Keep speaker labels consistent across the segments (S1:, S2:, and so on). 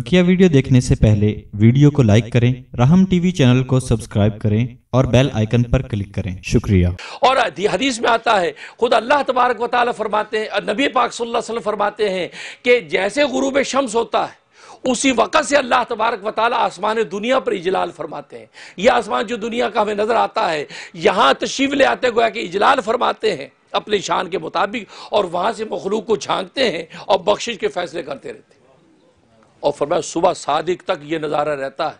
S1: बकिया वीडियो देखने से पहले वीडियो को लाइक करें राहम टीवी चैनल को सब्सक्राइब करें और बेल आइकन पर क्लिक करें शुक्रिया और हदीस में आता है खुद अल्लाह तबारक वाल फरमाते हैं नबी पाक फरमाते हैं कि जैसे गुरूब शम्स होता है उसी वक़्त से अल्लाह तबारक वाल आसमान दुनिया पर इजलाल फरमाते हैं यह आसमान जो दुनिया का हमें नज़र आता है यहाँ तशीव ले आते गोया कि इजलाल फरमाते हैं अपने शान के मुताबिक और वहाँ से मखलूक को झांकते हैं और बख्शिश के फैसले करते रहते हैं और फरमाया सुबह सादिक तक ये नज़ारा रहता है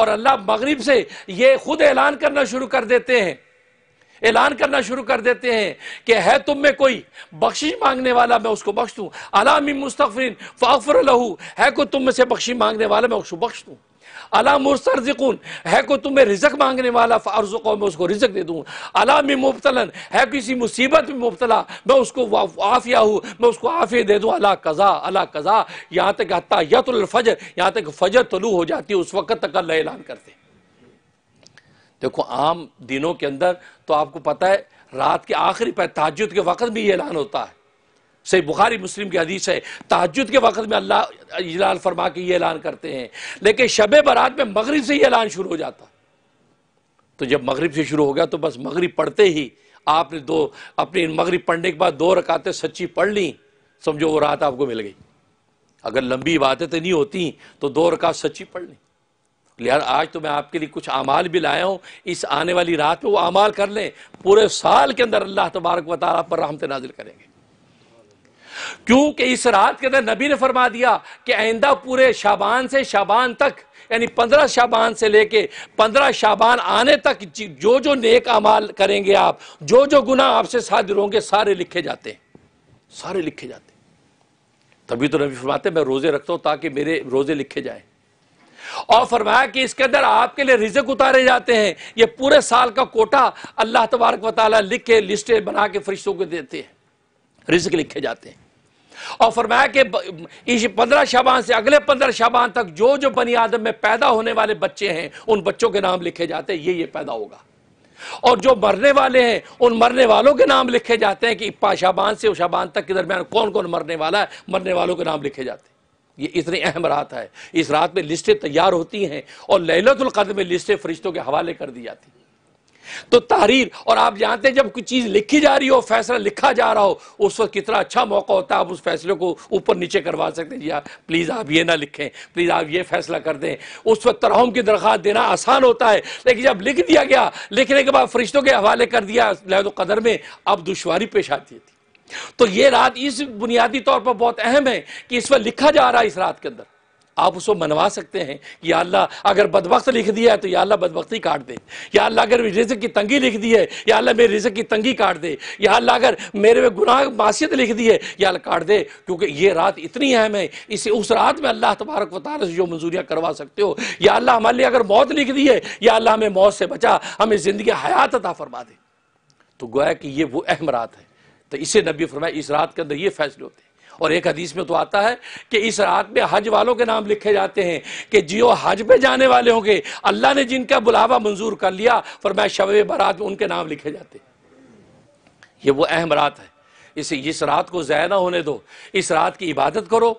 S1: और अल्लाह मगरिब से ये खुद ऐलान करना शुरू कर देते हैं ऐलान करना शुरू कर देते हैं कि है तुम में कोई बख्शिश मांगने वाला मैं उसको बख्श दूँ अलामी मुस्तफ़िन फ़ाफ़र लहू है को तुम में से बख्शी मांगने वाला मैं उसको बख्श दूँ अला मुस्तरजिकून है को तुम्हें रिजक मांगने वाला फ़ारज कौम मैं उसको रिजक दे दूँ अला में मुबतला है किसी मुसीबत में मुबतला मैं उसको आफिया हूँ मैं उसको आफिया दे दूँ अला कज़ा अला कज़ा यहाँ तक हत्यातलफजर यहाँ तक फजर तलू हो जाती है उस वक़्त तक अल्लाह ऐलान करते देखो आम दिनों के अंदर तो आपको पता है रात के आखिरी पर ताजुद के वक़्त भी ऐलान होता है सही बुखारी मुस्लिम की हदीस है तहजद के वक्त में अल्लाह इजलाल फरमा के ये ऐलान करते हैं लेकिन शब बरात में मगरब से ही ऐलान शुरू हो जाता तो जब मगरब से शुरू हो गया तो बस मगरब पढ़ते ही आपने दो अपने मगरब पढ़ने के बाद दो रकातें सच्ची पढ़ ली समझो वो रात आपको मिल गई अगर लंबी बातें तो नहीं होती तो दो रकात सच्ची पढ़ ली लिहाजा आज तो मैं आपके लिए कुछ अमाल भी लाया हूँ इस आने वाली रात में वो अमाल कर लें पूरे साल के अंदर अल्लाह तबारक वाली पर रामते नाजिल करेंगे क्योंकि इस रात के अंदर नबी ने फरमा दिया कि आइंदा पूरे शाबान से शाबान तक यानी पंद्रह शाबान से लेके पंद्रह शाबान आने तक जो जो नेक अमाल करेंगे आप जो जो गुना आपसे साजिर होंगे सारे लिखे जाते हैं सारे लिखे जाते तभी तो नबी फरमाते मैं रोज़े रखता हूं ताकि मेरे रोज़े लिखे जाए और फरमाया कि इसके अंदर आपके लिए रिजक उतारे जाते हैं ये पूरे साल का कोटा अल्लाह तबारक वाली लिख के लिस्टें बना के फरिश्तों को देते हैं रिजक लिखे जाते हैं और फरमाया कि पंद्रह शाबान से अगले पंद्रह शाबान तक जो जो बनी आदम में पैदा होने वाले बच्चे हैं उन बच्चों के नाम लिखे जाते हैं ये ये पैदा होगा और जो मरने वाले हैं उन मरने वालों के नाम लिखे जाते हैं कि इप्पा शाबान से शाबान तक के दरमियान कौन कौन मरने वाला है मरने वालों के नाम लिखे जाते हैं ये इतनी अहम रात है इस रात में लिस्टें तैयार होती हैं और लहलतुल्कद में लिस्टें फरिश्तों के हवाले कर दी जाती तो तहरीर और आप जानते हैं जब कोई चीज़ लिखी जा रही हो फैसला लिखा जा रहा हो उस वक्त कितना अच्छा मौका होता है आप उस फैसले को ऊपर नीचे करवा सकते हैं जी हाँ, प्लीज़ आप ये ना लिखें प्लीज़ आप ये फैसला कर दें उस वक्त तरहम की दरख्वास्त देना आसान होता है लेकिन जब लिख दिया गया लिखने के बाद फरिश्तों के हवाले कर दिया लहदो कदर में अब दुशारी पेश आती थी तो ये रात इस बुनियादी तौर पर बहुत अहम है कि इस वक्त लिखा जा रहा है इस रात के अंदर आप उसको मनवा सकते हैं कि अल्लाह अगर बदबख्त लिख दिया है तो या अल्लाह बदबख्ती काट दे या अल्लाह अगर रिज की तंगी लिख दी है या अल्लाह मेरे रिजक की तंगी काट दे या अल्लाह अगर मेरे में गुनाह मासीत लिख दी है या अल्लाह काट दे क्योंकि ये रात इतनी अहम है इसे उस रात में अल्लाह तबारक वाली से जो मंजूरियाँ करवा सकते हो या अल्लाह हमारे लिए अगर मौत लिख दी है या अल्लाह हमें मौत से बचा हमें ज़िंदगी हयात अता फरमा दे तो गोया कि ये वो अहम रात है तो इसे नबी फरमाया इस रात के अंदर ये फैसले होते हैं और एक हदीस में तो आता है कि इस रात में हज वालों के नाम लिखे जाते हैं कि जियो हज पे जाने वाले होंगे अल्लाह ने जिनका बुलावा मंजूर कर लिया फिर मैं शब बारात में उनके नाम लिखे जाते ये वो अहम रात है इसे इस रात को ज्यादा ना होने दो इस रात की इबादत करो